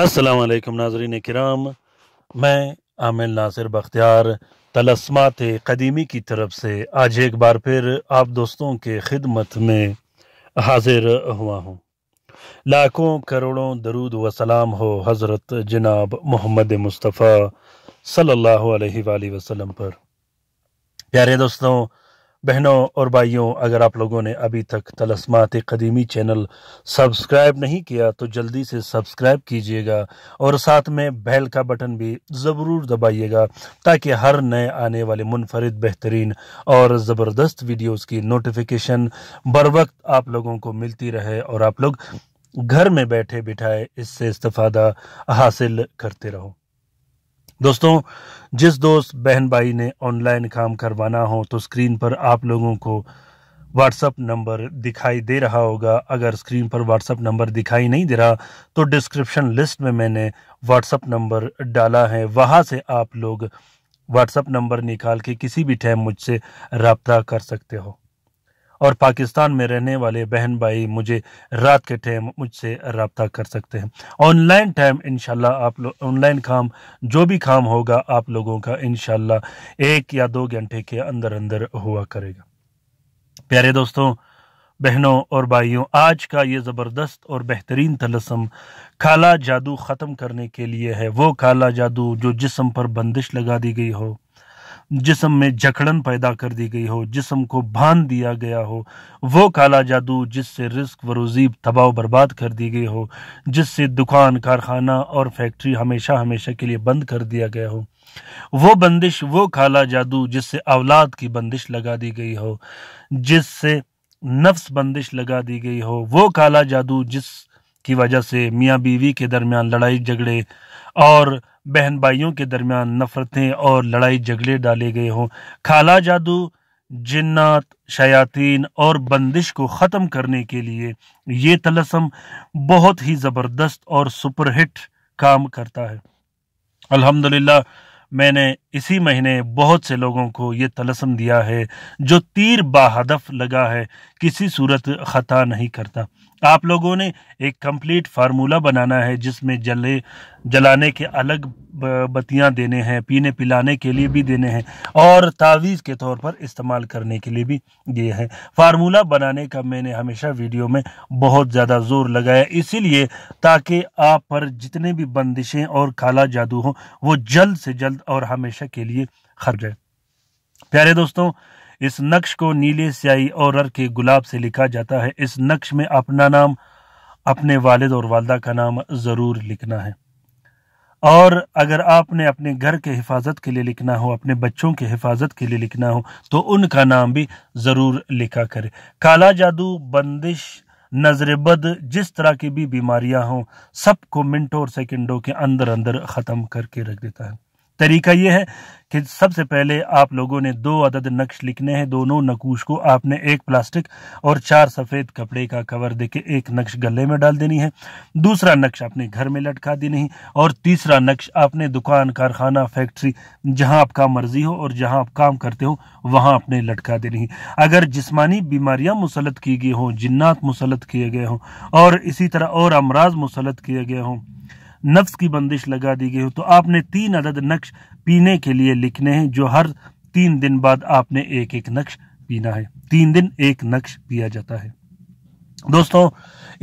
असलकम नाजरीन कराम मैं आमिल नासिर बख्तियार तलस्मात कदीमी की तरफ से आज एक बार फिर आप दोस्तों के खिदमत में हाजिर हुआ हूँ लाखों करोड़ों दरूद व सलाम हो हज़रत जनाब मोहम्मद मुस्तफ़ा सल्लल्लाहु अलैहि वसल्लम पर प्यारे दोस्तों बहनों और भाइयों अगर आप लोगों ने अभी तक तलस्मात कदीमी चैनल सब्सक्राइब नहीं किया तो जल्दी से सब्सक्राइब कीजिएगा और साथ में बेल का बटन भी ज़रूर दबाइएगा ताकि हर नए आने वाले मुनफरद बेहतरीन और ज़बरदस्त वीडियोस की नोटिफिकेशन बर वक्त आप लोगों को मिलती रहे और आप लोग घर में बैठे बिठाए इससे इस्तफ़ादा हासिल करते रहो दोस्तों जिस दोस्त बहन भाई ने ऑनलाइन काम करवाना हो तो स्क्रीन पर आप लोगों को व्हाट्सअप नंबर दिखाई दे रहा होगा अगर स्क्रीन पर व्हाट्सअप नंबर दिखाई नहीं दे रहा तो डिस्क्रिप्शन लिस्ट में मैंने व्हाट्सअप नंबर डाला है वहाँ से आप लोग व्हाट्सअप नंबर निकाल के किसी भी टाइम मुझसे रबता कर सकते हो और पाकिस्तान में रहने वाले बहन भाई मुझे रात के टाइम मुझसे रबता कर सकते हैं ऑनलाइन टाइम इन आप लोग ऑनलाइन काम जो भी काम होगा आप लोगों का इन एक या दो घंटे के अंदर अंदर हुआ करेगा प्यारे दोस्तों बहनों और भाइयों आज का ये ज़बरदस्त और बेहतरीन तलसम काला जादू ख़त्म करने के लिए है वो काला जादू जो जिसम पर बंदिश लगा दी गई हो जिसम में जकड़न पैदा कर दी गई हो जिसम को बांध दिया गया हो वो काला जादू जिससे रिस्क व रोजीब तबाव बर्बाद कर दी गई हो जिससे दुकान कारखाना और फैक्ट्री हमेशा हमेशा के लिए बंद कर दिया गया हो वो बंदिश वो काला जादू जिससे औलाद की बंदिश लगा दी गई हो जिससे नफ्स बंदिश लगा दी गई हो वो काला जादू जिस की वजह से मियाँ बीवी के दरमियान लड़ाई झगड़े और बहन भाइयों के दरमियान नफ़रतें और लड़ाई झगड़े डाले गए हों खाला जादू जिन्नात शयातीन और बंदिश को ख़त्म करने के लिए ये तलसम बहुत ही ज़बरदस्त और सुपरहिट काम करता है अल्हम्दुलिल्लाह मैंने इसी महीने बहुत से लोगों को ये तलसम दिया है जो तीर बाहदफ लगा है किसी सूरत ख़ता नहीं करता आप लोगों ने एक कंप्लीट फार्मूला बनाना है जिसमें जले जलाने के अलग बतियां देने हैं पीने पिलाने के लिए भी देने हैं और तावीज़ के तौर पर इस्तेमाल करने के लिए भी दिए हैं फार्मूला बनाने का मैंने हमेशा वीडियो में बहुत ज़्यादा ज़ोर लगाया इसीलिए ताकि आप पर जितने भी बंदिशें और काला जादू हों वो जल्द से जल्द और हमेशा हमेशा के लिए खर जाए प्यारे दोस्तों इस नक्श को नीले स्याही और के गुलाब से लिखा जाता है इस नक्श में अपना नाम अपने वालिद और वालदा का नाम ज़रूर लिखना है और अगर आपने अपने घर के हिफाजत के लिए लिखना हो अपने बच्चों के हिफाजत के लिए लिखना हो तो उनका नाम भी ज़रूर लिखा करें काला जादू बंदिश नजरबद जिस तरह की भी बीमारियां हों सबको मिनटों और सेकंडों के अंदर अंदर ख़त्म करके रख देता है तरीका ये है कि सबसे पहले आप लोगों ने दो अदद नक्श लिखने हैं दोनों नकूश को आपने एक प्लास्टिक और चार सफ़ेद कपड़े का कवर देके एक नक्श गले में डाल देनी है दूसरा नक्श आपने घर में लटका देनी है और तीसरा नक्श आपने दुकान कारखाना फैक्ट्री जहां आपका मर्जी हो और जहां आप काम करते हो वहां आपने लटका देनी है अगर जिसमानी बीमारियां मुसलत की गई हों जिन्नात मुसलत किए गए हों और इसी तरह और अमराज मुसलत किए गए हों नफ्स की बंदिश लगा दी गई हो तो आपने तीन अदद नक्श पीने के लिए लिखने हैं जो हर तीन दिन बाद आपने एक एक नक्श पीना है तीन दिन एक नक्श पिया जाता है दोस्तों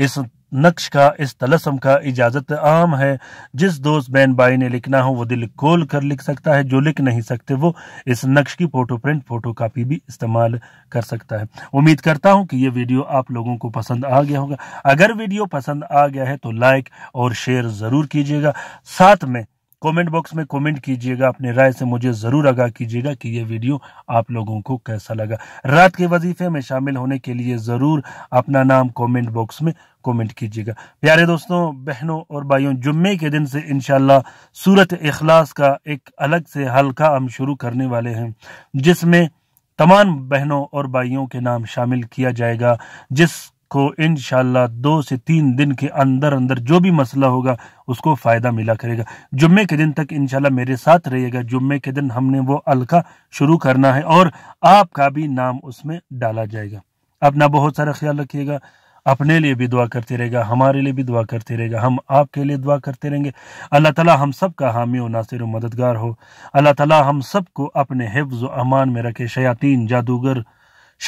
इस नक्श का इस तलसम का इजाज़त आम है जिस दोस्त बहन भाई ने लिखना हो वो दिल खोल कर लिख सकता है जो लिख नहीं सकते वो इस नक्श की फ़ोटो प्रिंट फ़ोटो कापी भी इस्तेमाल कर सकता है उम्मीद करता हूँ कि ये वीडियो आप लोगों को पसंद आ गया होगा अगर वीडियो पसंद आ गया है तो लाइक और शेयर ज़रूर कीजिएगा साथ में कमेंट बॉक्स में कमेंट कीजिएगा अपने राय से मुझे ज़रूर आगाह कीजिएगा कि यह वीडियो आप लोगों को कैसा लगा रात के वजीफे में शामिल होने के लिए ज़रूर अपना नाम कमेंट बॉक्स में कमेंट कीजिएगा प्यारे दोस्तों बहनों और भाइयों जुम्मे के दिन से इनशाला सूरत अखलास का एक अलग से हल्का हम शुरू करने वाले हैं जिसमें तमाम बहनों और भाइयों के नाम शामिल किया जाएगा जिस को इन दो से तीन दिन के अंदर अंदर जो भी मसला होगा उसको फ़ायदा मिला करेगा जुम्मे के दिन तक इनशाला मेरे साथ रहिएगा जुम्मे के दिन हमने वो अलका शुरू करना है और आपका भी नाम उसमें डाला जाएगा अपना बहुत सारा ख्याल रखिएगा अपने लिए भी दुआ करते रहेगा हमारे लिए भी दुआ करते रहेगा हम आपके लिए दुआ करते रहेंगे अल्लाह ताला हम सब का हामी और नासिर मददगार हो अल्लाह ताला हम सबको अपने हिफ्ज़ अमान में रखे शयातीन जादूगर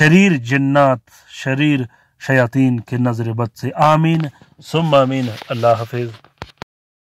शरीर जन्नात शरीर शयातीन के नज़र बद से आमीन सुम आमीन अल्लाह हाफिज़